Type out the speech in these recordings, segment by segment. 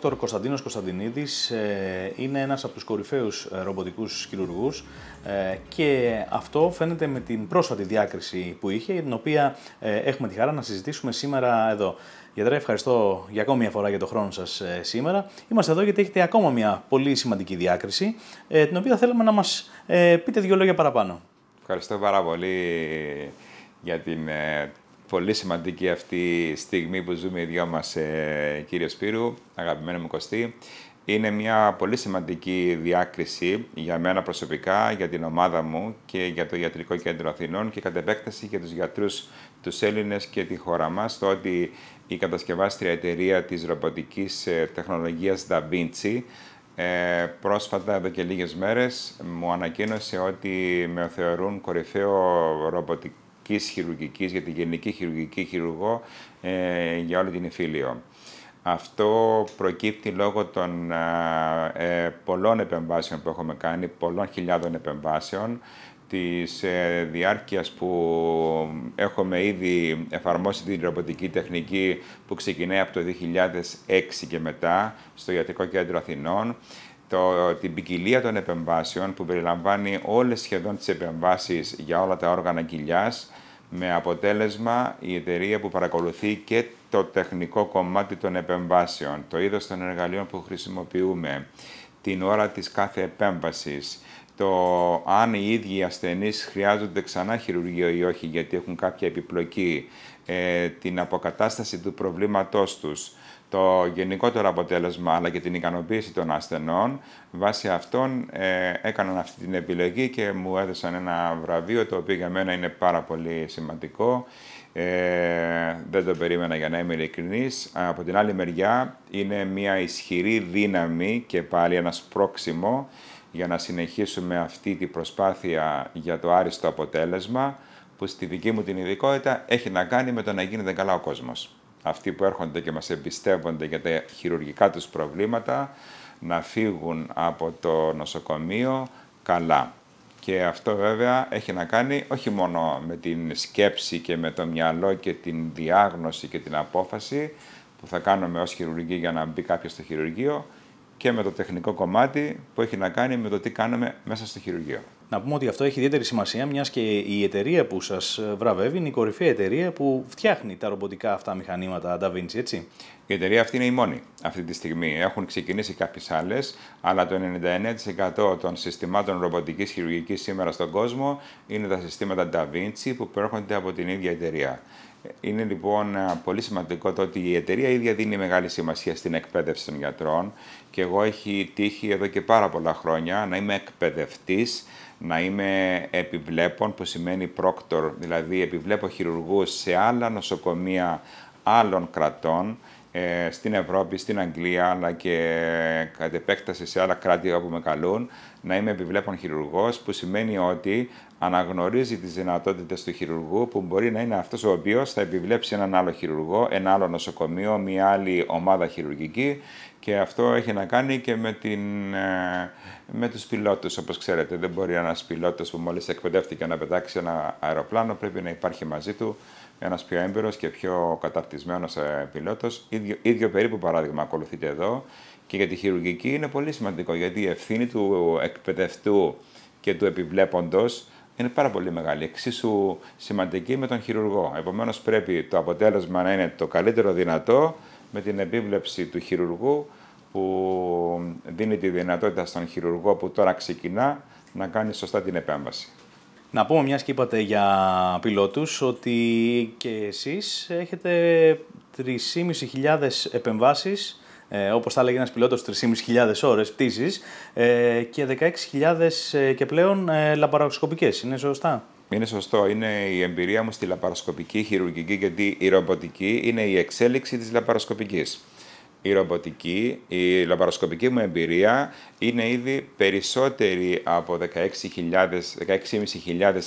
Δόκτωρ Κωνσταντίνος Κωνσταντινίδης ε, είναι ένας από τους κορυφαίους ε, ρομποτικούς χειρουργούς ε, και αυτό φαίνεται με την πρόσφατη διάκριση που είχε, την οποία έχουμε τη χαρά να συζητήσουμε σήμερα εδώ. Γιατρέ, ευχαριστώ για ακόμη μια φορά για τον χρόνο σας σήμερα. Είμαστε εδώ γιατί έχετε ακόμα μια πολύ σημαντική διάκριση, την οποία θέλουμε να μας πείτε δύο λόγια παραπάνω. Ευχαριστώ πάρα πολύ για την Πολύ σημαντική αυτή η στιγμή που ζούμε οι δυο μας, ε, Σπύρου, αγαπημένο μου Κωστή. Είναι μια πολύ σημαντική διάκριση για μένα προσωπικά, για την ομάδα μου και για το Ιατρικό Κέντρο Αθηνών και κατ' επέκταση για τους γιατρούς, τους Έλληνες και τη χώρα μας, το ότι η κατασκευάστρια εταιρεία της ρομποτικής ε, τεχνολογίας Da Vinci ε, πρόσφατα, εδώ και λίγες μέρες, μου ανακοίνωσε ότι με θεωρούν κορυφαίο ρομποτικό για τη γενική χειρουργική χειρουργό ε, για όλη την Ιφίλιο. Αυτό προκύπτει λόγω των ε, πολλών επεμβάσεων που έχουμε κάνει, πολλών χιλιάδων επεμβάσεων, της ε, διάρκειας που έχουμε ήδη εφαρμόσει την ρομποτική τεχνική που ξεκινάει από το 2006 και μετά στο Ιατρικό Κέντρο Αθηνών, το, την ποικιλία των επεμβάσεων που περιλαμβάνει όλες σχεδόν τις επεμβάσεις για όλα τα όργανα κοιλιάς, με αποτέλεσμα η εταιρεία που παρακολουθεί και το τεχνικό κομμάτι των επεμβάσεων, το είδος των εργαλείων που χρησιμοποιούμε, την ώρα της κάθε επέμβασης, το αν οι ίδιοι ασθενείς χρειάζονται ξανά χειρουργείο ή όχι γιατί έχουν κάποια επιπλοκή, ε, την αποκατάσταση του προβλήματός τους, το γενικότερο αποτέλεσμα αλλά και την ικανοποίηση των ασθενών. Βάσει αυτών ε, έκαναν αυτή την επιλογή και μου έδωσαν ένα βραβείο το οποίο για μένα είναι πάρα πολύ σημαντικό. Ε, δεν το περίμενα για να είμαι ειλικρινής. Από την άλλη μεριά είναι μια ισχυρή δύναμη και πάλι ένας πρόξιμο για να συνεχίσουμε αυτή την προσπάθεια για το άριστο αποτέλεσμα που στη δική μου την ειδικότητα έχει να κάνει με το να γίνεται καλά ο κόσμος αυτοί που έρχονται και μας εμπιστεύονται για τα χειρουργικά τους προβλήματα να φύγουν από το νοσοκομείο καλά. Και αυτό βέβαια έχει να κάνει όχι μόνο με την σκέψη και με το μυαλό και την διάγνωση και την απόφαση που θα κάνουμε ως χειρουργοί για να μπει κάποιος στο χειρουργείο, και με το τεχνικό κομμάτι που έχει να κάνει με το τι κάνουμε μέσα στο χειρουργείο. Να πούμε ότι αυτό έχει ιδιαίτερη σημασία, μιας και η εταιρεία που σας ε, βραβεύει είναι η κορυφαία εταιρεία που φτιάχνει τα ρομποτικά αυτά μηχανήματα Da Vinci, έτσι. Η εταιρεία αυτή είναι η μόνη αυτή τη στιγμή. Έχουν ξεκινήσει κάποιες άλλες, αλλά το 99% των συστημάτων ρομποτικής χειρουργικής σήμερα στον κόσμο είναι τα συστήματα Da Vinci που προέρχονται από την ίδια εταιρεία. Είναι λοιπόν ε, πολύ σημαντικό το ότι η εταιρεία ίδια δίνει μεγάλη σημασία στην εκπαίδευση των γιατρών και εγώ έχει τύχει εδώ και πάρα πολλά χρόνια να είμαι εκπαιδευτής, να είμαι επιβλέπων που σημαίνει πρόκτορ, δηλαδή επιβλέπω χειρουργούς σε άλλα νοσοκομεία άλλων κρατών ε, στην Ευρώπη, στην Αγγλία, αλλά και κατ' επέκταση σε άλλα κράτη όπου με καλούν, να είμαι επιβλέπων χειρουργός, που σημαίνει ότι αναγνωρίζει τις δυνατότητες του χειρουργού που μπορεί να είναι αυτός ο οποίος θα επιβλέψει έναν άλλο χειρουργό, ένα άλλο νοσοκομείο, μια άλλη ομάδα χειρουργική και αυτό έχει να κάνει και με, την, ε, με τους πιλότους, όπως ξέρετε. Δεν μπορεί ένας πιλότος που μόλις εκπαιδεύτηκε να πετάξει ένα αεροπλάνο, πρέπει να υπάρχει μαζί του ένας πιο έμπειρος και πιο καταρτισμένος ε, πιλότος. Ίδιο, ίδιο περίπου παράδειγμα ακολουθείται εδώ. Και για τη χειρουργική είναι πολύ σημαντικό, γιατί η ευθύνη του εκπαιδευτού και του επιβλέποντος είναι πάρα πολύ μεγάλη, εξίσου σημαντική με τον χειρουργό. Επομένως πρέπει το αποτέλεσμα να είναι το καλύτερο δυνατό με την επίβλεψη του χειρουργού που δίνει τη δυνατότητα στον χειρουργό που τώρα ξεκινά να κάνει σωστά την επέμβαση. Να πούμε, μιας και είπατε για πιλότους, ότι και εσείς έχετε 3.500 επεμβάσεις, ε, όπως θα έλεγε ένας πιλότος, 3.500 ώρες πτήσης ε, και 16.000 ε, και πλέον ε, λαπαροσκοπικές. Είναι σωστά? Είναι σωστό. Είναι η εμπειρία μου στη λαπαροσκοπική χειρουργική, γιατί η ρομποτική είναι η εξέλιξη της λαπαροσκοπικής η ρομποτική, η λαμπαροσκοπική μου εμπειρία είναι ήδη περισσότερη από 16.500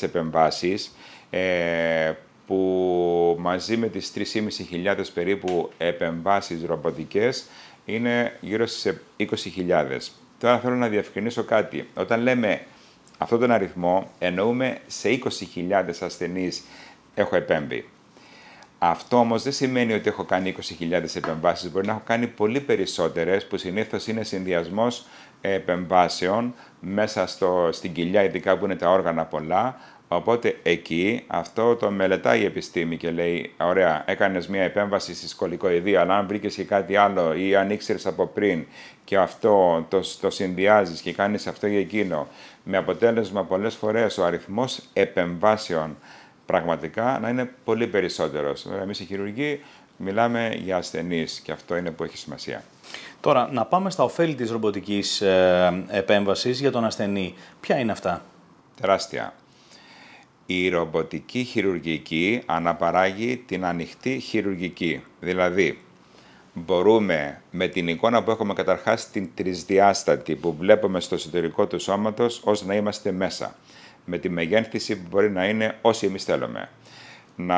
επεμβάσεις ε, που μαζί με τις 3.500 περίπου επεμβάσεις ρομποτικές είναι γύρω στις 20.000. Τώρα θέλω να διευκρινίσω κάτι. Όταν λέμε αυτόν τον αριθμό εννοούμε σε 20.000 ασθενείς έχω επέμβει. Αυτό όμως δεν σημαίνει ότι έχω κάνει 20.000 επεμβάσεις. Μπορεί να έχω κάνει πολύ περισσότερες, που συνήθως είναι συνδυασμός επεμβάσεων μέσα στο, στην κοιλιά, ειδικά που είναι τα όργανα πολλά. Οπότε εκεί αυτό το μελετάει η επιστήμη και λέει: Ωραία, έκανες μια επέμβαση στη σκολικοειδή, αλλά αν βρήκες και κάτι άλλο ή αν ήξερες από πριν και αυτό το, το συνδυάζεις και κάνεις αυτό ή εκείνο. Με αποτέλεσμα, πολλές φορές ο αριθμός επεμβάσεων πραγματικά να είναι πολύ περισσότερος. Εμείς εμείς οι χειρουργοί μιλάμε για ασθενείς και αυτό είναι που έχει σημασία. Τώρα, να πάμε στα ωφέλη της ρομποτικής ε, επέμβασης για τον ασθενή. Ποια είναι αυτά, Τεράστια. Η ρομποτική χειρουργική αναπαράγει την ανοιχτή χειρουργική. Δηλαδή, μπορούμε με την εικόνα που έχουμε καταρχάς την τρισδιάστατη που βλέπουμε στο εσωτερικό του σώματος, ώστε να είμαστε μέσα με τη μεγέθυνση που μπορεί να είναι όσοι εμείς θέλουμε. Να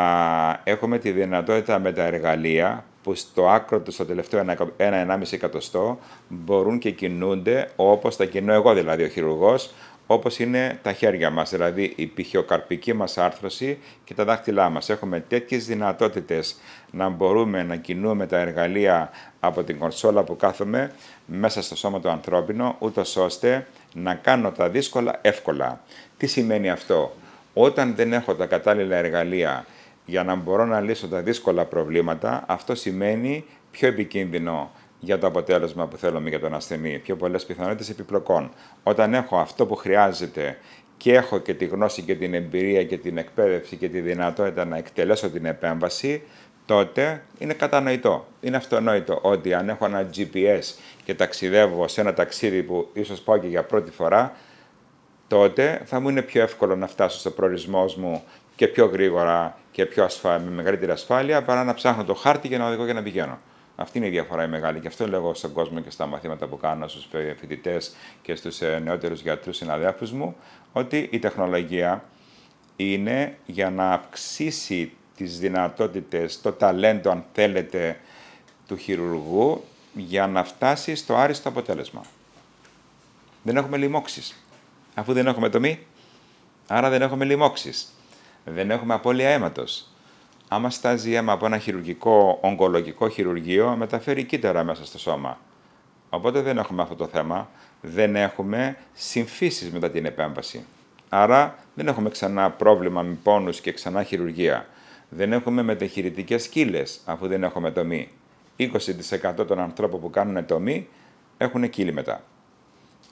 έχουμε τη δυνατότητα με τα εργαλεία που στο άκρο τους, στο τελευταίο 1-1,5 εκατοστό, μπορούν και κινούνται όπως τα κινώ εγώ δηλαδή ο χειρουργός, όπως είναι τα χέρια μας, δηλαδή η πυχιοκαρπική μας άρθρωση και τα δάχτυλά μας. Έχουμε τέτοιες δυνατότητες να μπορούμε να κινούμε τα εργαλεία από την κονσόλα που κάθομαι μέσα στο σώμα του ανθρώπινο, ούτως ώστε να κάνω τα δύσκολα εύκολα. Τι σημαίνει αυτό. Όταν δεν έχω τα κατάλληλα εργαλεία για να μπορώ να λύσω τα δύσκολα προβλήματα, αυτό σημαίνει πιο επικίνδυνο για το αποτέλεσμα που θέλουμε για τον ασθενή, πιο πολλές πιθανότητες επιπλοκών. Όταν έχω αυτό που χρειάζεται και έχω και τη γνώση και την εμπειρία και την εκπαίδευση και τη δυνατότητα να εκτελέσω την επέμβαση, τότε είναι κατανοητό. Είναι αυτονόητο ότι αν έχω ένα GPS και ταξιδεύω σε ένα ταξίδι που ίσως πάω και για πρώτη φορά, τότε θα μου είναι πιο εύκολο να φτάσω στο προορισμός μου και πιο γρήγορα και πιο ασφα... με μεγαλύτερη ασφάλεια παρά να ψάχνω το χάρτη και να οδηγώ και να πηγαίνω. Αυτή είναι η διαφορά η μεγάλη. Και αυτό λέγω στον κόσμο και στα μαθήματα που κάνω στους φοιτητές και στους ε, νεότερους γιατρούς συναδέλφους μου, ότι η τεχνολογία είναι για να αυξήσει τις δυνατότητες, το ταλέντο αν θέλετε του χειρουργού για να φτάσει στο άριστο αποτέλεσμα. Δεν έχουμε λοιμώξεις. Αφού δεν έχουμε τομή, άρα δεν έχουμε λοιμώξεις. Δεν έχουμε απώλεια αίματος άμα στάζει αίμα από ένα χειρουργικό, ογκολογικό χειρουργείο, μεταφέρει κύτταρα μέσα στο σώμα. Οπότε δεν έχουμε αυτό το θέμα. Δεν έχουμε συμφύσεις μετά την επέμβαση. Άρα δεν έχουμε ξανά πρόβλημα με πόνους και ξανά χειρουργία. Δεν έχουμε μεταχειρητικές σκύλες, αφού δεν έχουμε τομή. 20% των ανθρώπων που κάνουν τομή έχουν κύλη μετά.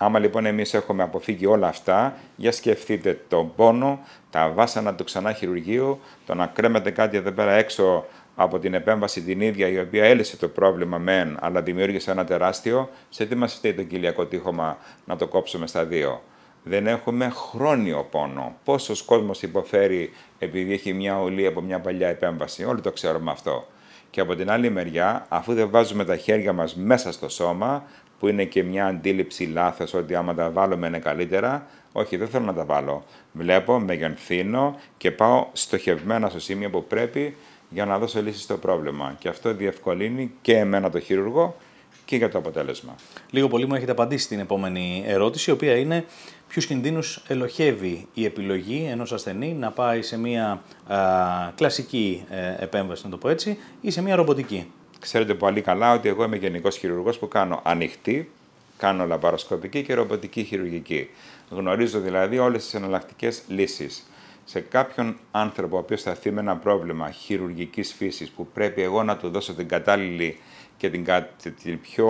Άμα λοιπόν εμείς έχουμε αποφύγει όλα αυτά, για σκεφτείτε τον πόνο, τα βάσανα του ξανά χειρουργείου, το να κρέμεται κάτι εδώ πέρα έξω από την επέμβαση την ίδια η οποία έλυσε το πρόβλημα μεν, αλλά δημιούργησε ένα τεράστιο, σε τι μας φταίει το κοιλιακό τείχομα να το κόψουμε στα δύο. Δεν έχουμε χρόνιο πόνο. Πόσος κόσμος υποφέρει επειδή έχει μια ολή από μια παλιά επέμβαση. Όλοι το ξέρουμε αυτό. Και από την άλλη μεριά, αφού δεν βάζουμε τα χέρια μας μέσα στο σώμα, που είναι και μια αντίληψη λάθος ότι άμα τα βάλουμε είναι καλύτερα. Όχι, δεν θέλω να τα βάλω. Βλέπω, μεγενθύνω και πάω στοχευμένα στο σημείο που πρέπει για να δώσω λύση στο πρόβλημα. Και αυτό διευκολύνει και εμένα το χειρουργό και για το αποτέλεσμα. Λίγο πολύ μου έχετε απαντήσει στην επόμενη ερώτηση, η οποία είναι ποιους κινδύνους ελοχεύει η επιλογή ενός ασθενή να πάει σε μια κλασική ε, επέμβαση, να το πω έτσι, ή σε μια ρομποτική. Ξέρετε πολύ καλά ότι εγώ είμαι γενικός χειρουργός που κάνω ανοιχτή, κάνω λαμπαροσκοπική και ρομποτική χειρουργική. Γνωρίζω δηλαδή όλες τις εναλλακτικές λύσεις. Σε κάποιον άνθρωπο ο οποίος θα με ένα πρόβλημα χειρουργικής φύσης που πρέπει εγώ να του δώσω την κατάλληλη και την, την πιο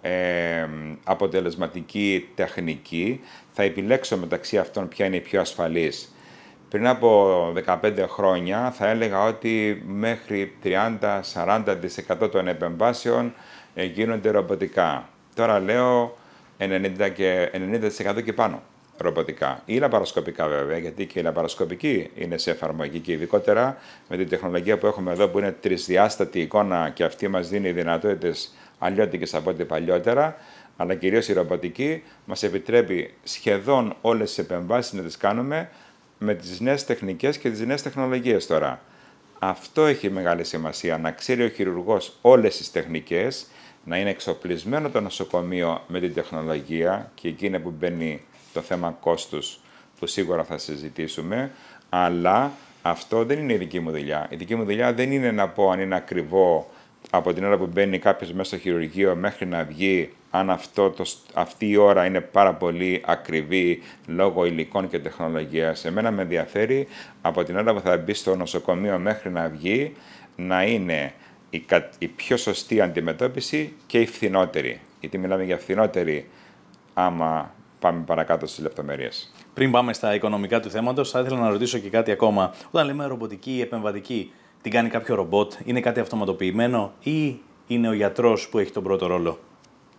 ε, αποτελεσματική τεχνική, θα επιλέξω μεταξύ αυτών ποια είναι η πιο ασφαλής πριν από 15 χρόνια θα έλεγα ότι μέχρι 30-40% των επεμβάσεων ε, γίνονται ρομποτικά. Τώρα λέω 90%, και, 90 και πάνω ρομποτικά ή λαπαροσκοπικά βέβαια, γιατί και η λαπαροσκοπική είναι σε εφαρμογή και ειδικότερα με την τεχνολογία που έχουμε εδώ που είναι τρισδιάστατη εικόνα και αυτή μας δίνει δυνατότητες αλλιώτικες από ό,τι παλιότερα, αλλά κυρίως η ρομποτική μας επιτρέπει σχεδόν όλες τις επεμβάσεις να τις κάνουμε με τις νέες τεχνικές και τις νέες τεχνολογίες τώρα. Αυτό έχει μεγάλη σημασία, να ξέρει ο χειρουργός όλες τις τεχνικές, να είναι εξοπλισμένο το νοσοκομείο με την τεχνολογία και εκεί είναι που μπαίνει το θέμα κόστους που σίγουρα θα συζητήσουμε, αλλά αυτό δεν είναι η δική μου δουλειά. Η δική μου δουλειά δεν είναι να πω αν είναι ακριβό από την ώρα που μπαίνει κάποιος μέσα στο χειρουργείο μέχρι να βγει, αν αυτό το, αυτή η ώρα είναι πάρα πολύ ακριβή λόγω υλικών και τεχνολογίας. Εμένα με ενδιαφέρει από την ώρα που θα μπει στο νοσοκομείο μέχρι να βγει να είναι η, πιο σωστή αντιμετώπιση και η φθηνότερη. Γιατί μιλάμε για φθηνότερη άμα πάμε παρακάτω στις λεπτομέρειες. Πριν πάμε στα οικονομικά του θέματος, θα ήθελα να ρωτήσω και κάτι ακόμα. Όταν λέμε ρομποτική ή επεμβατική, την κάνει κάποιο ρομπότ, είναι κάτι αυτοματοποιημένο ή είναι ο γιατρός που έχει τον πρώτο ρόλο.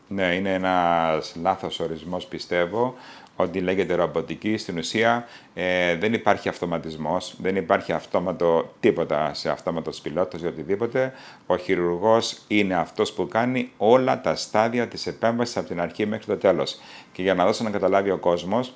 Ναι, είναι ένας λάθος ορισμός πιστεύω ότι λέγεται ρομποτική. Στην ουσία ε, δεν υπάρχει αυτοματισμός, δεν υπάρχει αυτόματο τίποτα σε αυτόματος πιλότος ή οτιδήποτε. Ο χειρουργός είναι αυτός που κάνει όλα τα στάδια της επέμβασης από την αρχή μέχρι το τέλος. Και για να δώσω να καταλάβει ο κόσμος,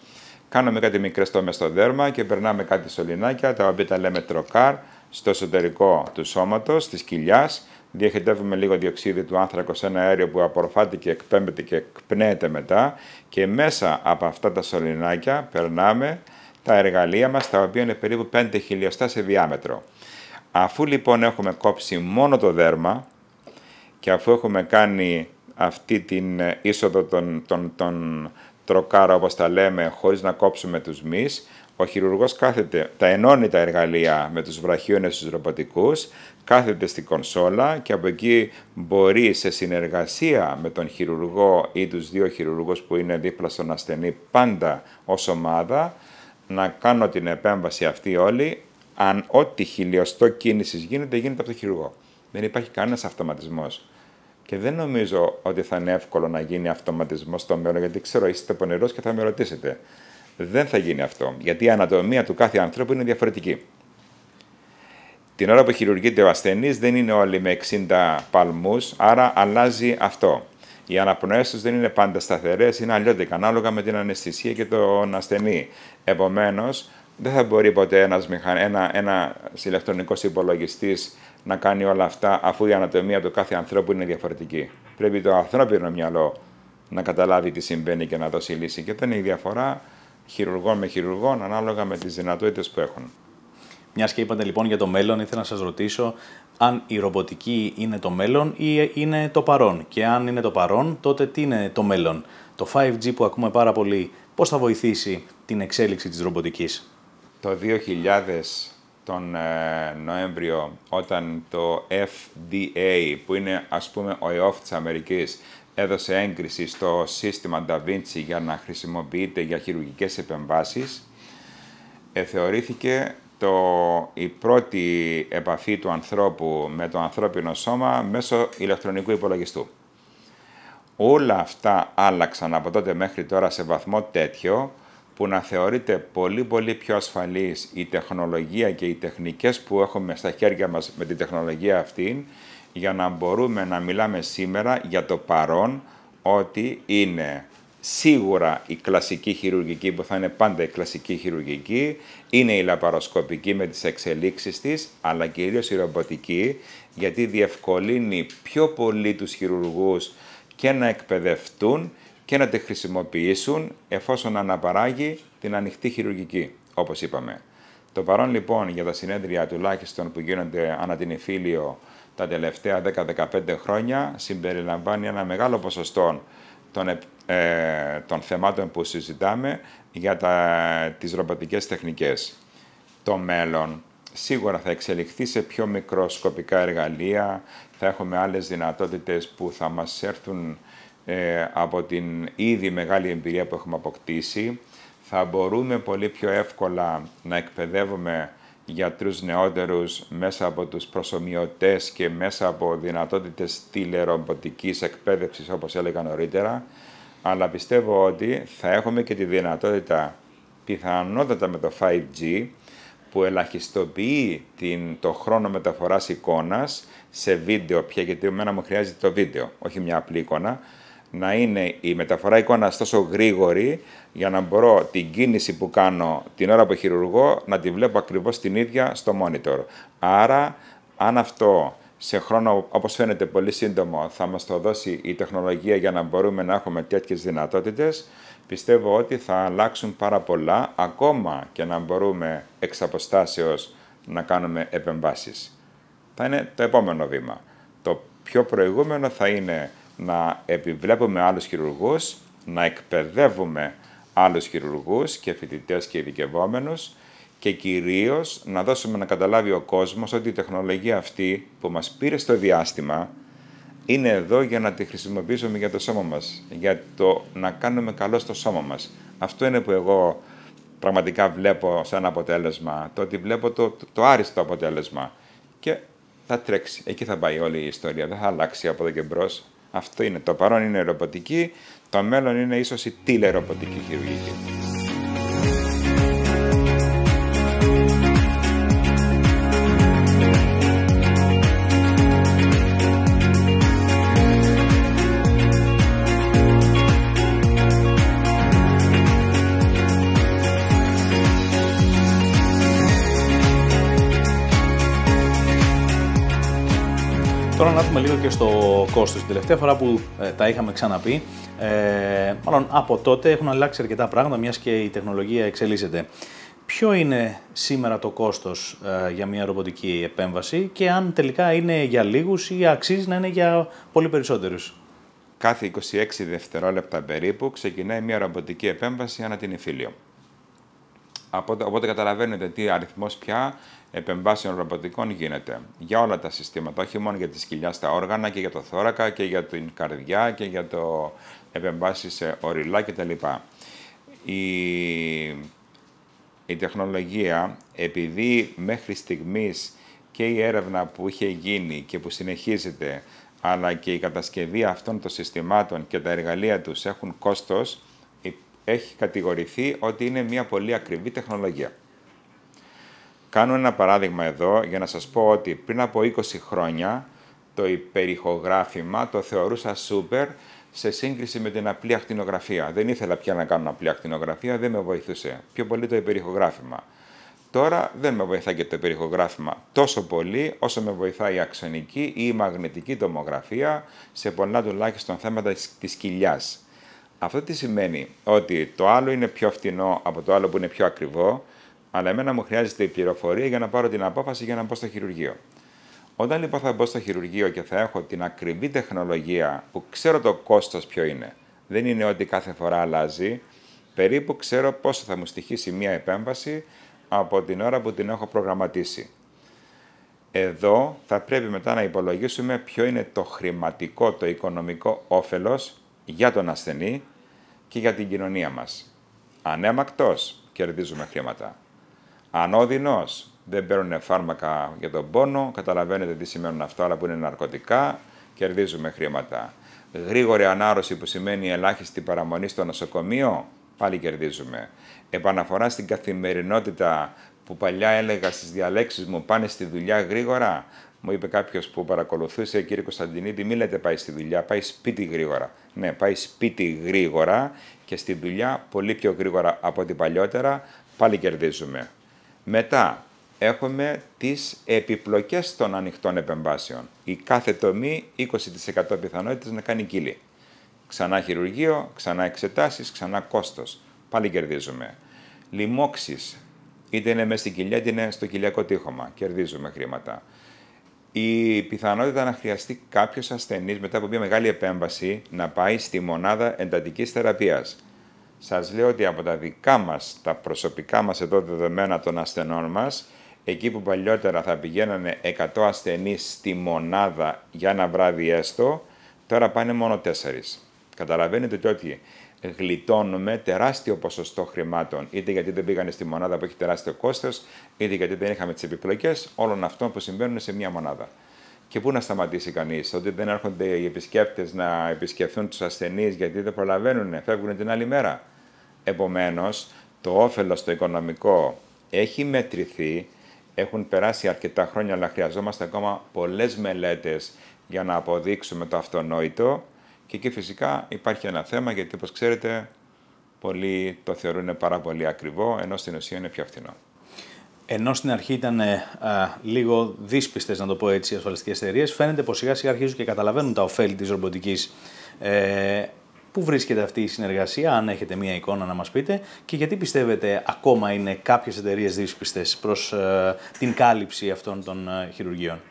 κάνουμε κάτι μικρές τόμες στο δέρμα και περνάμε κάτι σωληνάκια, τα οποία τα λέμε τροκάρ, στο εσωτερικό του σώματος, της κοιλιάς, διοχετεύουμε λίγο διοξίδι του άνθρακα σε ένα αέριο που απορροφάται και εκπέμπεται και εκπνέεται μετά και μέσα από αυτά τα σωληνάκια περνάμε τα εργαλεία μας, τα οποία είναι περίπου 5 χιλιοστά σε διάμετρο. Αφού λοιπόν έχουμε κόψει μόνο το δέρμα και αφού έχουμε κάνει αυτή την είσοδο των, τροκάρα όπως τα λέμε χωρίς να κόψουμε τους μυς, ο χειρουργός κάθεται, τα ενώνει τα εργαλεία με τους βραχίωνε τους ρομποτικούς, κάθεται στην κονσόλα και από εκεί μπορεί σε συνεργασία με τον χειρουργό ή τους δύο χειρουργούς που είναι δίπλα στον ασθενή, πάντα ως ομάδα, να κάνω την επέμβαση αυτή όλη, Αν ό,τι χιλιοστό κίνησης γίνεται, γίνεται από τον χειρουργό. Δεν υπάρχει κανένας αυτοματισμός. Και δεν νομίζω ότι θα είναι εύκολο να γίνει αυτοματισμός στο μέλλον, γιατί ξέρω, είστε πονηρός και θα με ρωτήσετε. Δεν θα γίνει αυτό, γιατί η ανατομία του κάθε ανθρώπου είναι διαφορετική. Την ώρα που χειρουργείται ο ασθενής, δεν είναι όλοι με 60 παλμούς, άρα αλλάζει αυτό. Οι αναπνοές τους δεν είναι πάντα σταθερές, είναι αλλιώτικα, ανάλογα με την αναισθησία και τον ασθενή. Επομένως, δεν θα μπορεί ποτέ ένας, μηχαν... ένα, ένα ηλεκτρονικός υπολογιστής να κάνει όλα αυτά αφού η ανατομία του κάθε ανθρώπου είναι διαφορετική. Πρέπει το ανθρώπινο μυαλό να καταλάβει τι συμβαίνει και να δώσει λύση. Και είναι η διαφορά χειρουργών με χειρουργών, ανάλογα με τις δυνατότητες που έχουν. Μιας και είπατε λοιπόν για το μέλλον, ήθελα να σας ρωτήσω αν η ρομποτική είναι το μέλλον ή είναι το παρόν. Και αν είναι το παρόν, τότε τι είναι το μέλλον. Το 5G που ακούμε πάρα πολύ, πώς θα βοηθήσει την εξέλιξη της ρομποτικής. Το 2000 τον ε, Νοέμβριο, όταν το FDA, που είναι ας πούμε ο ΕΟΦ της Αμερικής, έδωσε έγκριση στο σύστημα Da για να χρησιμοποιείται για χειρουργικές επεμβάσεις, ε, θεωρήθηκε το, η πρώτη επαφή του ανθρώπου με το ανθρώπινο σώμα μέσω ηλεκτρονικού υπολογιστού. Όλα αυτά άλλαξαν από τότε μέχρι τώρα σε βαθμό τέτοιο που να θεωρείται πολύ πολύ πιο ασφαλής η τεχνολογία και οι τεχνικές που έχουμε στα χέρια μας με την τεχνολογία αυτήν για να μπορούμε να μιλάμε σήμερα για το παρόν ότι είναι σίγουρα η κλασική χειρουργική που θα είναι πάντα η κλασική χειρουργική, είναι η λαπαροσκοπική με τις εξελίξεις της, αλλά κυρίως η ρομποτική, γιατί διευκολύνει πιο πολύ τους χειρουργούς και να εκπαιδευτούν και να τη χρησιμοποιήσουν εφόσον αναπαράγει την ανοιχτή χειρουργική, όπως είπαμε. Το παρόν λοιπόν για τα συνέδρια τουλάχιστον που γίνονται ανά την Εφήλιο, τα τελευταία 10-15 χρόνια συμπεριλαμβάνει ένα μεγάλο ποσοστό των, ε, θεμάτων που συζητάμε για τα, τις ρομποτικές τεχνικές. Το μέλλον σίγουρα θα εξελιχθεί σε πιο μικροσκοπικά εργαλεία, θα έχουμε άλλες δυνατότητες που θα μας έρθουν ε, από την ήδη μεγάλη εμπειρία που έχουμε αποκτήσει, θα μπορούμε πολύ πιο εύκολα να εκπαιδεύουμε γιατρούς νεότερους μέσα από τους προσωμιωτές και μέσα από δυνατότητες τηλερομποτικής εκπαίδευσης όπως έλεγα νωρίτερα, αλλά πιστεύω ότι θα έχουμε και τη δυνατότητα πιθανότατα με το 5G που ελαχιστοποιεί την, το χρόνο μεταφοράς εικόνας σε βίντεο πια, γιατί εμένα μου χρειάζεται το βίντεο, όχι μια απλή εικόνα, να είναι η μεταφορά εικόνα τόσο γρήγορη για να μπορώ την κίνηση που κάνω την ώρα που χειρουργώ να τη βλέπω ακριβώς την ίδια στο monitor. Άρα, αν αυτό σε χρόνο, όπως φαίνεται πολύ σύντομο, θα μας το δώσει η τεχνολογία για να μπορούμε να έχουμε τέτοιες δυνατότητες, πιστεύω ότι θα αλλάξουν πάρα πολλά, ακόμα και να μπορούμε εξ αποστάσεως να κάνουμε επεμβάσεις. Θα είναι το επόμενο βήμα. Το πιο προηγούμενο θα είναι να επιβλέπουμε άλλους χειρουργούς, να εκπαιδεύουμε άλλους χειρουργούς και φοιτητές και ειδικευόμενους και κυρίως να δώσουμε να καταλάβει ο κόσμος ότι η τεχνολογία αυτή που μας πήρε στο διάστημα είναι εδώ για να τη χρησιμοποιήσουμε για το σώμα μας, για το να κάνουμε καλό στο σώμα μας. Αυτό είναι που εγώ πραγματικά βλέπω σαν αποτέλεσμα, το ότι βλέπω το, το, το άριστο αποτέλεσμα. Και θα τρέξει, εκεί θα πάει όλη η ιστορία, δεν θα αλλάξει από εδώ και μπρος. Αυτό είναι. Το παρόν είναι ρομποτική, το μέλλον είναι ίσως η τηλερομποτική χειρουργική. να λίγο και στο κόστος. Την τελευταία φορά που ε, τα είχαμε ξαναπεί, ε, μάλλον από τότε έχουν αλλάξει αρκετά πράγματα, μιας και η τεχνολογία εξελίσσεται. Ποιο είναι σήμερα το κόστος ε, για μια ρομποτική επέμβαση και αν τελικά είναι για λίγους ή αξίζει να είναι για πολύ περισσότερους. Κάθε 26 δευτερόλεπτα περίπου ξεκινάει μια ρομποτική επέμβαση ανά την εφήλιο. Οπότε καταλαβαίνετε τι αριθμός πια επεμβάσεων ρομποτικών γίνεται. Για όλα τα συστήματα, όχι μόνο για τη σκυλιά στα όργανα και για το θώρακα και για την καρδιά και για το επεμβάσεις σε οριλά κτλ. Η... η τεχνολογία, επειδή μέχρι στιγμής και η έρευνα που είχε γίνει και που συνεχίζεται, αλλά και η κατασκευή αυτών των συστημάτων και τα εργαλεία τους έχουν κόστος, έχει κατηγορηθεί ότι είναι μια πολύ ακριβή τεχνολογία. Κάνω ένα παράδειγμα εδώ για να σας πω ότι πριν από 20 χρόνια το υπερηχογράφημα το θεωρούσα σούπερ σε σύγκριση με την απλή ακτινογραφία. Δεν ήθελα πια να κάνω απλή ακτινογραφία, δεν με βοηθούσε. Πιο πολύ το υπερηχογράφημα. Τώρα δεν με βοηθάει και το υπερηχογράφημα τόσο πολύ όσο με βοηθάει η αξονική ή η μαγνητική τομογραφία σε πολλά τουλάχιστον θέματα της κοιλιάς. Αυτό τι σημαίνει, ότι το άλλο είναι πιο φτηνό από το άλλο που είναι πιο ακριβό, αλλά εμένα μου χρειάζεται η πληροφορία για να πάρω την απόφαση για να μπω στο χειρουργείο. Όταν λοιπόν θα μπω στο χειρουργείο και θα έχω την ακριβή τεχνολογία που ξέρω το κόστος ποιο είναι, δεν είναι ότι κάθε φορά αλλάζει, περίπου ξέρω πόσο θα μου στοιχήσει μία επέμβαση από την ώρα που την έχω προγραμματίσει. Εδώ θα πρέπει μετά να υπολογίσουμε ποιο είναι το χρηματικό, το οικονομικό όφελος για τον ασθενή και για την κοινωνία μας. Ανέμακτος, κερδίζουμε χρήματα. Ανώδυνος, δεν παίρνουν φάρμακα για τον πόνο, καταλαβαίνετε τι σημαίνουν αυτό, αλλά που είναι ναρκωτικά, κερδίζουμε χρήματα. Γρήγορη ανάρρωση που σημαίνει ελάχιστη παραμονή στο νοσοκομείο, πάλι κερδίζουμε. Επαναφορά στην καθημερινότητα που παλιά έλεγα στις διαλέξεις μου πάνε στη δουλειά γρήγορα, μου είπε κάποιος που παρακολουθούσε, «Ε, κύριε Κωνσταντινίδη, μην λέτε πάει στη δουλειά, πάει σπίτι γρήγορα. Ναι, πάει σπίτι γρήγορα και στη δουλειά πολύ πιο γρήγορα από ό,τι παλιότερα, πάλι κερδίζουμε. Μετά έχουμε τις επιπλοκές των ανοιχτών επεμβάσεων. Η κάθε τομή 20% πιθανότητα να κάνει κύλι. Ξανά χειρουργείο, ξανά εξετάσεις, ξανά κόστος. Πάλι κερδίζουμε. Λοιμώξεις, είτε είναι μέσα στην κοιλιά, είτε είναι στο κοιλιακό τείχομα. Κερδίζουμε χρήματα η πιθανότητα να χρειαστεί κάποιος ασθενής μετά από μια μεγάλη επέμβαση να πάει στη μονάδα εντατικής θεραπείας. Σας λέω ότι από τα δικά μας, τα προσωπικά μας εδώ δεδομένα των ασθενών μας, εκεί που παλιότερα θα πηγαίνανε 100 ασθενείς στη μονάδα για ένα βράδυ έστω, τώρα πάνε μόνο 4. Καταλαβαίνετε ότι γλιτώνουμε τεράστιο ποσοστό χρημάτων, είτε γιατί δεν πήγανε στη μονάδα που έχει τεράστιο κόστος, είτε γιατί δεν είχαμε τις επιπλοκές όλων αυτών που συμβαίνουν σε μια μονάδα. Και πού να σταματήσει κανείς, ότι δεν έρχονται οι επισκέπτες να επισκεφθούν τους ασθενείς γιατί δεν προλαβαίνουν, φεύγουν την άλλη μέρα. Επομένως, το όφελος στο οικονομικό έχει μετρηθεί, έχουν περάσει αρκετά χρόνια, αλλά χρειαζόμαστε ακόμα πολλές μελέτες για να αποδείξουμε το αυτονόητο και εκεί φυσικά υπάρχει ένα θέμα, γιατί όπως ξέρετε, πολλοί το θεωρούν πάρα πολύ ακριβό, ενώ στην ουσία είναι πιο φθηνό. Ενώ στην αρχή ήταν ε, λίγο δύσπιστες, να το πω έτσι, οι ασφαλιστικές εταιρείες, φαίνεται πως σιγά σιγά αρχίζουν και καταλαβαίνουν τα ωφέλη της ρομποτικής. Ε, Πού βρίσκεται αυτή η συνεργασία, αν έχετε μία εικόνα να μας πείτε και γιατί πιστεύετε ακόμα είναι κάποιες εταιρείες δύσπιστες προς ε, την κάλυψη αυτών των ε, χειρουργείων.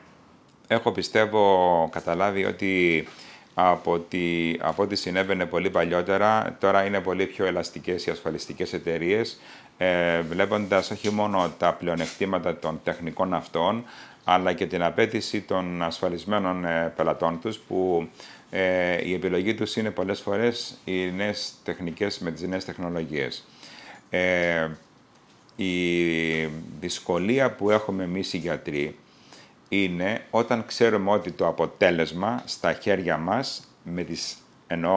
Έχω πιστεύω καταλάβει ότι από ό,τι, από συνέβαινε πολύ παλιότερα. Τώρα είναι πολύ πιο ελαστικές οι ασφαλιστικές εταιρείες, ε, βλέποντας όχι μόνο τα πλεονεκτήματα των τεχνικών αυτών, αλλά και την απέτηση των ασφαλισμένων ε, πελατών τους, που ε, η επιλογή τους είναι πολλές φορές οι νέες τεχνικές με τις νέες τεχνολογίες. Ε, η δυσκολία που έχουμε εμείς οι γιατροί είναι όταν ξέρουμε ότι το αποτέλεσμα στα χέρια μας, με τις,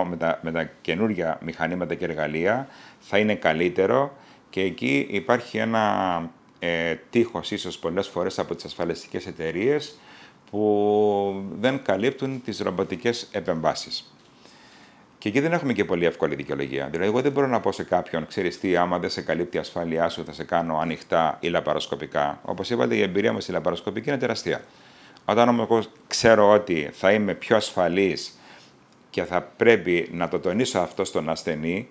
με τα, με καινούργια μηχανήματα και εργαλεία, θα είναι καλύτερο και εκεί υπάρχει ένα ε, τείχος ίσως πολλές φορές από τις ασφαλιστικές εταιρείες που δεν καλύπτουν τις ρομποτικές επεμβάσεις. Και εκεί δεν έχουμε και πολύ εύκολη δικαιολογία. Δηλαδή, εγώ δεν μπορώ να πω σε κάποιον, ξέρεις τι, άμα δεν σε καλύπτει η ασφάλειά σου, θα σε κάνω ανοιχτά ή λαπαροσκοπικά. Όπως είπατε, η εμπειρία μου στη λαπαροσκοπική είναι τεραστία. Όταν όμως ξέρω ότι θα είμαι πιο ασφαλής και θα πρέπει να το τονίσω αυτό στον ασθενή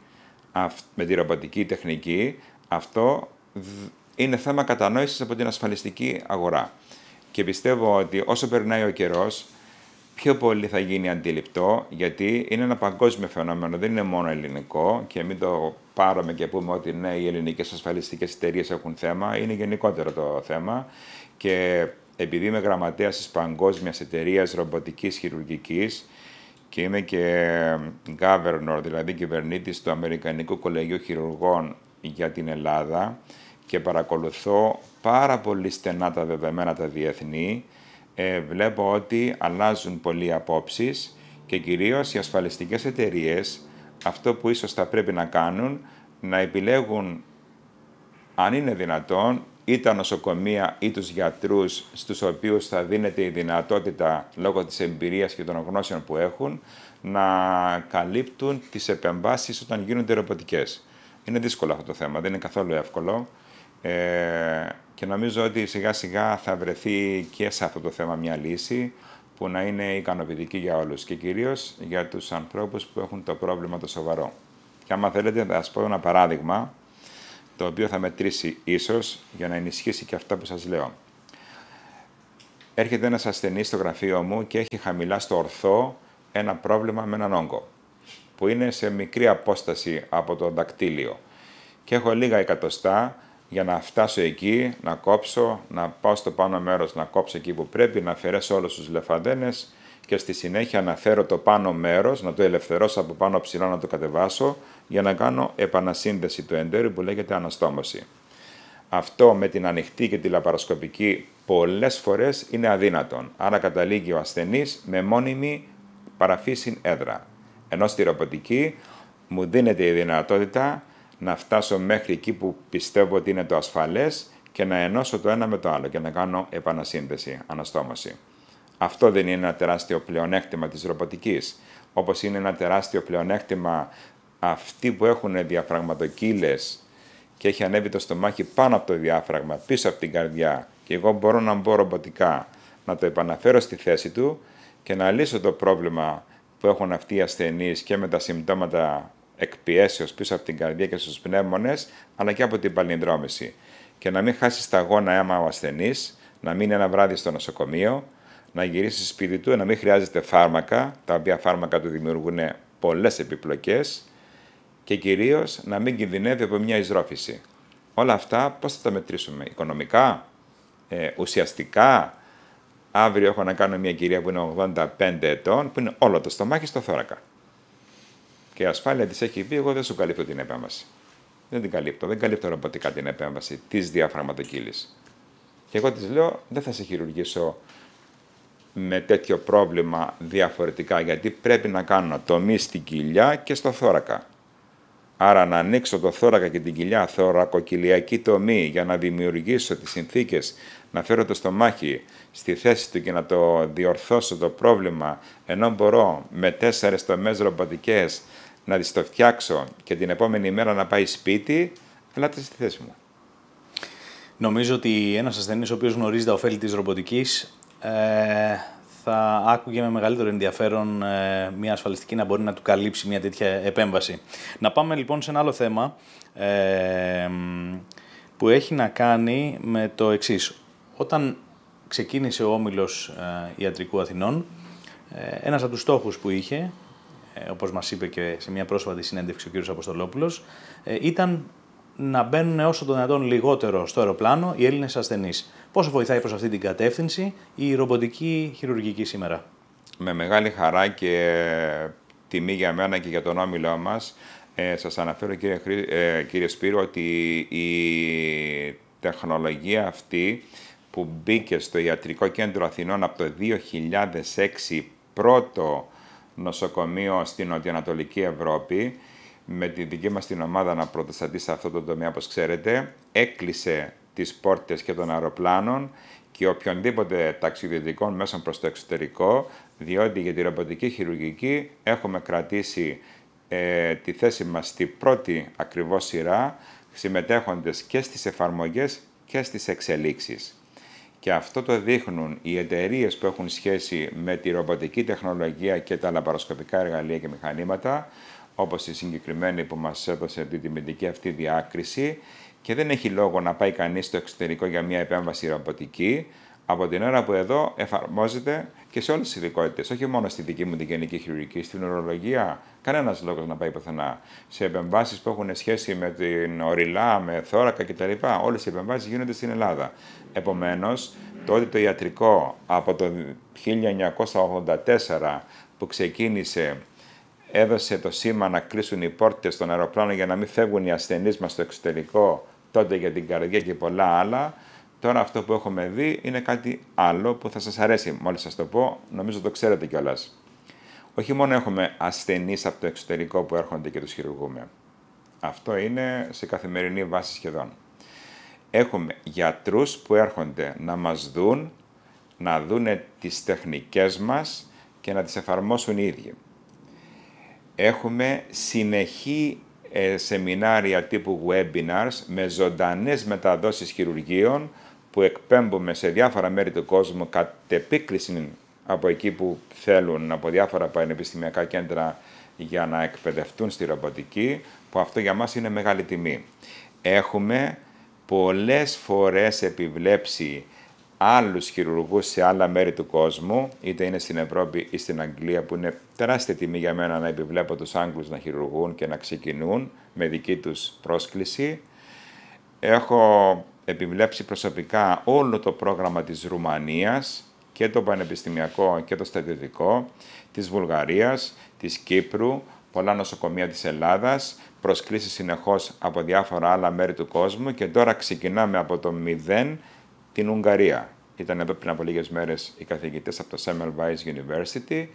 με τη ρομποτική τεχνική, αυτό είναι θέμα κατανόησης από την ασφαλιστική αγορά. Και πιστεύω ότι όσο περνάει ο καιρός, πιο πολύ θα γίνει αντιληπτό, γιατί είναι ένα παγκόσμιο φαινόμενο, δεν είναι μόνο ελληνικό και μην το πάρουμε και πούμε ότι ναι, οι ελληνικές ασφαλιστικές εταιρείες έχουν θέμα, είναι γενικότερο το θέμα και επειδή είμαι γραμματέας της παγκόσμιας εταιρείας ρομποτικής χειρουργικής και είμαι και governor, δηλαδή κυβερνήτης του Αμερικανικού Κολεγίου Χειρουργών για την Ελλάδα και παρακολουθώ πάρα πολύ στενά τα δεδομένα τα διεθνή ε, βλέπω ότι αλλάζουν πολλοί απόψεις και κυρίως οι ασφαλιστικές εταιρείες αυτό που ίσως θα πρέπει να κάνουν να επιλέγουν αν είναι δυνατόν ή τα νοσοκομεία ή τους γιατρούς στους οποίους θα δίνεται η δυνατότητα λόγω της εμπειρίας και των γνώσεων που έχουν να καλύπτουν τις επεμβάσεις όταν γίνονται ρομποτικές. Είναι δύσκολο αυτό το θέμα, δεν είναι καθόλου εύκολο. Ε, και νομίζω ότι σιγά σιγά θα βρεθεί και σε αυτό το θέμα μια λύση που να είναι ικανοποιητική για όλους και κυρίως για τους ανθρώπους που έχουν το πρόβλημα το σοβαρό. Και άμα θέλετε θα σας πω ένα παράδειγμα το οποίο θα μετρήσει ίσως για να ενισχύσει και αυτά που σας λέω. Έρχεται ένας ασθενής στο γραφείο μου και έχει χαμηλά στο ορθό ένα πρόβλημα με έναν όγκο που είναι σε μικρή απόσταση από το δακτύλιο και έχω λίγα εκατοστά για να φτάσω εκεί, να κόψω, να πάω στο πάνω μέρος, να κόψω εκεί που πρέπει, να αφαιρέσω όλους τους λεφαδένες και στη συνέχεια να φέρω το πάνω μέρος, να το ελευθερώσω από πάνω ψηλά να το κατεβάσω για να κάνω επανασύνδεση του εντέρου που λέγεται αναστόμωση. Αυτό με την ανοιχτή και τη λαπαροσκοπική πολλές φορές είναι αδύνατον, άρα καταλήγει ο ασθενής με μόνιμη παραφύσιν έδρα. Ενώ στη ροποτική μου δίνεται η δυνατότητα να φτάσω μέχρι εκεί που πιστεύω ότι είναι το ασφαλές και να ενώσω το ένα με το άλλο και να κάνω επανασύνδεση, αναστόμωση. Αυτό δεν είναι ένα τεράστιο πλεονέκτημα της ρομποτικής, όπως είναι ένα τεράστιο πλεονέκτημα αυτοί που έχουν διαφραγματοκύλες και έχει ανέβει το στομάχι πάνω από το διάφραγμα, πίσω από την καρδιά και εγώ μπορώ να μπω ρομποτικά, να το επαναφέρω στη θέση του και να λύσω το πρόβλημα που έχουν αυτοί οι ασθενείς και με τα συμπτώματα εκπιέσεως πίσω από την καρδία και στους πνεύμονες, αλλά και από την παλινδρόμηση. Και να μην χάσει σταγόνα αίμα ο ασθενής, να μείνει ένα βράδυ στο νοσοκομείο, να γυρίσει σπίτι του, να μην χρειάζεται φάρμακα, τα οποία φάρμακα του δημιουργούν πολλές επιπλοκές και κυρίως να μην κινδυνεύει από μια εισρώφηση. Όλα αυτά πώς θα τα μετρήσουμε, οικονομικά, ε, ουσιαστικά. Αύριο έχω να κάνω μια κυρία που είναι 85 ετών, που είναι όλο το στομάχι στο θώρακα. Και η ασφάλεια της έχει πει: Εγώ δεν σου καλύπτω την επέμβαση. Δεν την καλύπτω. Δεν καλύπτω ρομποτικά την επέμβαση της διαφραγματοκύλη. Και εγώ της λέω: Δεν θα σε χειρουργήσω με τέτοιο πρόβλημα διαφορετικά, γιατί πρέπει να κάνω τομή στην κοιλιά και στο θώρακα. Άρα να ανοίξω το θώρακα και την κοιλιά, θωρακοκυλιακή τομή, για να δημιουργήσω τις συνθήκες, να φέρω το στομάχι στη θέση του και να το διορθώσω το πρόβλημα, ενώ μπορώ με τέσσερες τομές ρομποτικές να της το φτιάξω και την επόμενη μέρα να πάει σπίτι, ελάτε στη θέση μου. Νομίζω ότι ένας ασθενής ο οποίος γνωρίζει τα ωφέλη της ρομποτικής ε, θα άκουγε με μεγαλύτερο ενδιαφέρον ε, μια ασφαλιστική να μπορεί να του καλύψει μια τέτοια επέμβαση. Να πάμε λοιπόν σε ένα άλλο θέμα ε, που έχει να κάνει με το εξής. Όταν ξεκίνησε ο Όμιλος ε, Ιατρικού Αθηνών, ε, ένας από τους στόχους που είχε όπως μας είπε και σε μια πρόσφατη συνέντευξη ο κύριος Αποστολόπουλος, ε, ήταν να μπαίνουν όσο το δυνατόν λιγότερο στο αεροπλάνο οι Έλληνες ασθενείς. Πόσο βοηθάει προς αυτή την κατεύθυνση η ρομποτική χειρουργική σήμερα. Με μεγάλη χαρά και τιμή για μένα και για τον όμιλό μας, ε, σας σα αναφέρω κύριε, ε, κύριε Σπύρο ότι η τεχνολογία αυτή που μπήκε στο Ιατρικό Κέντρο Αθηνών από το 2006 πρώτο νοσοκομείο στην Νοτιοανατολική Ευρώπη, με τη δική μας την ομάδα να πρωτοστατεί σε αυτό το τομέα, όπως ξέρετε, έκλεισε τις πόρτες και των αεροπλάνων και οποιονδήποτε ταξιδιωτικών μέσων προς το εξωτερικό, διότι για τη ρομποτική χειρουργική έχουμε κρατήσει ε, τη θέση μας στη πρώτη ακριβώς σειρά, συμμετέχοντες και στις εφαρμογές και στις εξελίξεις. Και αυτό το δείχνουν οι εταιρείες που έχουν σχέση με τη ρομποτική τεχνολογία και τα λαπαροσκοπικά εργαλεία και μηχανήματα, όπως η συγκεκριμένη που μας έδωσε την τιμητική αυτή διάκριση και δεν έχει λόγο να πάει κανείς στο εξωτερικό για μια επέμβαση ρομποτική, από την ώρα που εδώ εφαρμόζεται και σε όλες τις ειδικότητες, όχι μόνο στη δική μου την γενική χειρουργική, στην ορολογία, κανένας λόγος να πάει πουθενά. Σε επεμβάσεις που έχουν σχέση με την οριλά, με θώρακα κτλ. Όλες οι επεμβάσεις γίνονται στην Ελλάδα. Επομένως, τότε το ιατρικό από το 1984 που ξεκίνησε έδωσε το σήμα να κλείσουν οι πόρτες των αεροπλάνων για να μην φεύγουν οι ασθενείς μας στο εξωτερικό τότε για την καρδιά και πολλά άλλα. Τώρα αυτό που έχουμε δει είναι κάτι άλλο που θα σας αρέσει μόλις σας το πω, νομίζω το ξέρετε κιόλας. Όχι μόνο έχουμε ασθενείς από το εξωτερικό που έρχονται και τους χειρουργούμε. Αυτό είναι σε καθημερινή βάση σχεδόν έχουμε γιατρούς που έρχονται να μας δουν, να δούνε τις τεχνικές μας και να τις εφαρμόσουν οι ίδιοι. Έχουμε συνεχή ε, σεμινάρια τύπου webinars με ζωντανές μεταδόσεις χειρουργείων που εκπέμπουμε σε διάφορα μέρη του κόσμου κατ' επίκριση από εκεί που θέλουν, από διάφορα πανεπιστημιακά κέντρα για να εκπαιδευτούν στη ρομποτική, που αυτό για μας είναι μεγάλη τιμή. Έχουμε πολλές φορές επιβλέψει άλλους χειρουργούς σε άλλα μέρη του κόσμου, είτε είναι στην Ευρώπη ή στην Αγγλία, που είναι τεράστια τιμή για μένα να επιβλέπω τους Άγγλους να χειρουργούν και να ξεκινούν με δική τους πρόσκληση. Έχω επιβλέψει προσωπικά όλο το πρόγραμμα της Ρουμανίας, και το πανεπιστημιακό και το στατιωτικό, της Βουλγαρίας, της Κύπρου, πολλά νοσοκομεία της Ελλάδας, προσκλήσεις συνεχώς από διάφορα άλλα μέρη του κόσμου και τώρα ξεκινάμε από το μηδέν την Ουγγαρία. Ήταν εδώ πριν από λίγες μέρες οι καθηγητές από το Semmelweis University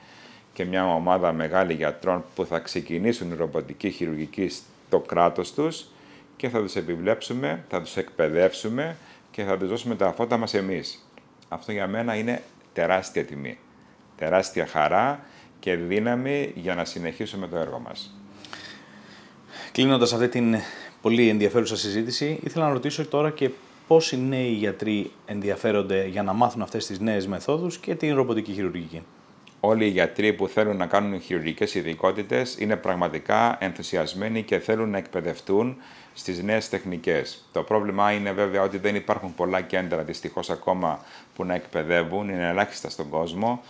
και μια ομάδα μεγάλη γιατρών που θα ξεκινήσουν ρομποτική χειρουργική στο κράτος τους και θα τους επιβλέψουμε, θα τους εκπαιδεύσουμε και θα τους δώσουμε τα φώτα μας εμείς. Αυτό για μένα είναι τεράστια τιμή, τεράστια χαρά και δύναμη για να συνεχίσουμε το έργο μας. Κλείνοντας αυτή την πολύ ενδιαφέρουσα συζήτηση, ήθελα να ρωτήσω τώρα και πώ οι νέοι γιατροί ενδιαφέρονται για να μάθουν αυτές τις νέες μεθόδους και την ρομποτική χειρουργική. Όλοι οι γιατροί που θέλουν να κάνουν χειρουργικές ειδικότητες είναι πραγματικά ενθουσιασμένοι και θέλουν να εκπαιδευτούν στις νέες τεχνικές. Το πρόβλημα είναι βέβαια ότι δεν υπάρχουν πολλά κέντρα δυστυχώς ακόμα που να εκπαιδεύουν, είναι ελάχιστα στον κόσμο.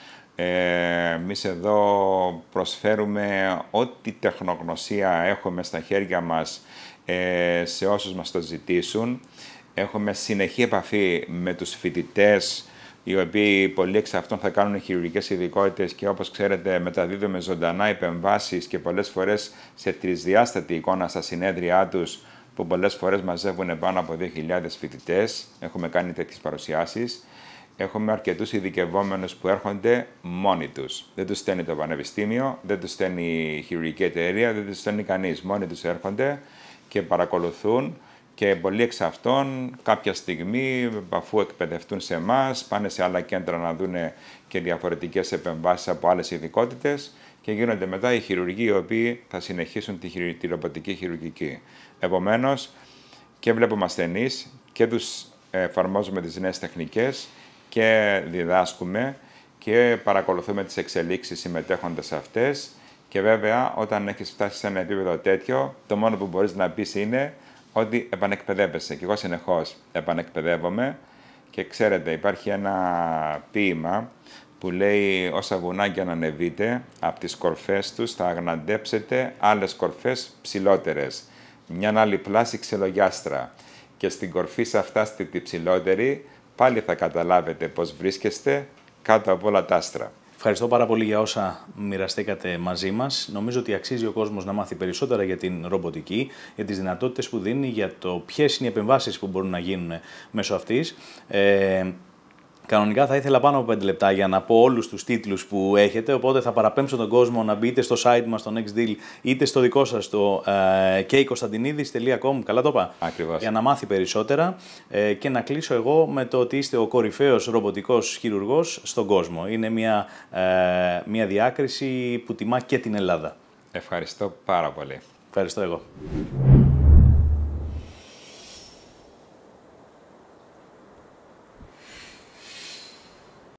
Ε, Εμείς εδώ προσφέρουμε ό,τι τεχνογνωσία έχουμε στα χέρια μας ε, σε όσους μας το ζητήσουν. Έχουμε συνεχή επαφή με τους φοιτητές, οι οποίοι πολλοί εξ αυτών θα κάνουν χειρουργικές ειδικότητες και όπως ξέρετε μεταδίδουμε ζωντανά επεμβάσεις και πολλές φορές σε τρισδιάστατη εικόνα στα συνέδριά τους που πολλές φορές μαζεύουν πάνω από 2.000 φοιτητές. Έχουμε κάνει τέτοιες παρουσιάσεις έχουμε αρκετούς ειδικευόμενους που έρχονται μόνοι τους. Δεν τους στέλνει το πανεπιστήμιο, δεν τους στέλνει η χειρουργική εταιρεία, δεν τους στέλνει κανείς. Μόνοι τους έρχονται και παρακολουθούν και πολλοί εξ αυτών κάποια στιγμή, αφού εκπαιδευτούν σε εμάς, πάνε σε άλλα κέντρα να δουν και διαφορετικές επεμβάσεις από άλλες ειδικότητες και γίνονται μετά οι χειρουργοί οι οποίοι θα συνεχίσουν τη, χειρου... τη ρομποτική χειρουργική. Επομένως, και βλέπουμε ασθενείς και τους εφαρμόζουμε τις νέες τεχνικές και διδάσκουμε και παρακολουθούμε τις εξελίξεις συμμετέχοντας σε αυτές και βέβαια όταν έχεις φτάσει σε ένα επίπεδο τέτοιο, το μόνο που μπορείς να πεις είναι ότι επανεκπαιδεύεσαι. Και εγώ συνεχώς επανεκπαιδεύομαι και ξέρετε υπάρχει ένα ποίημα που λέει «Όσα βουνάκια να ανεβείτε, από τις κορφές τους θα αγναντέψετε άλλες κορφές ψηλότερες, μια άλλη πλάση ξελογιάστρα και στην κορφή σε αυτά στη ψηλότερη πάλι θα καταλάβετε πώς βρίσκεστε κάτω από όλα τα άστρα. Ευχαριστώ πάρα πολύ για όσα μοιραστήκατε μαζί μας. Νομίζω ότι αξίζει ο κόσμος να μάθει περισσότερα για την ρομποτική, για τις δυνατότητες που δίνει, για το ποιες είναι οι επεμβάσεις που μπορούν να γίνουν μέσω αυτής. Ε, Κανονικά θα ήθελα πάνω από 5 λεπτά για να πω όλους τους τίτλους που έχετε. Οπότε θα παραπέμψω τον κόσμο να μπείτε στο site μας, στο Next Deal, είτε στο δικό σας, το kconstantinidis.com. Καλά το είπα. Για να μάθει περισσότερα. Ε, και να κλείσω εγώ με το ότι είστε ο κορυφαίος ρομποτικός χειρουργός στον κόσμο. Είναι μια, ε, μια διάκριση που τιμά και την Ελλάδα. Ευχαριστώ πάρα πολύ. Ευχαριστώ εγώ.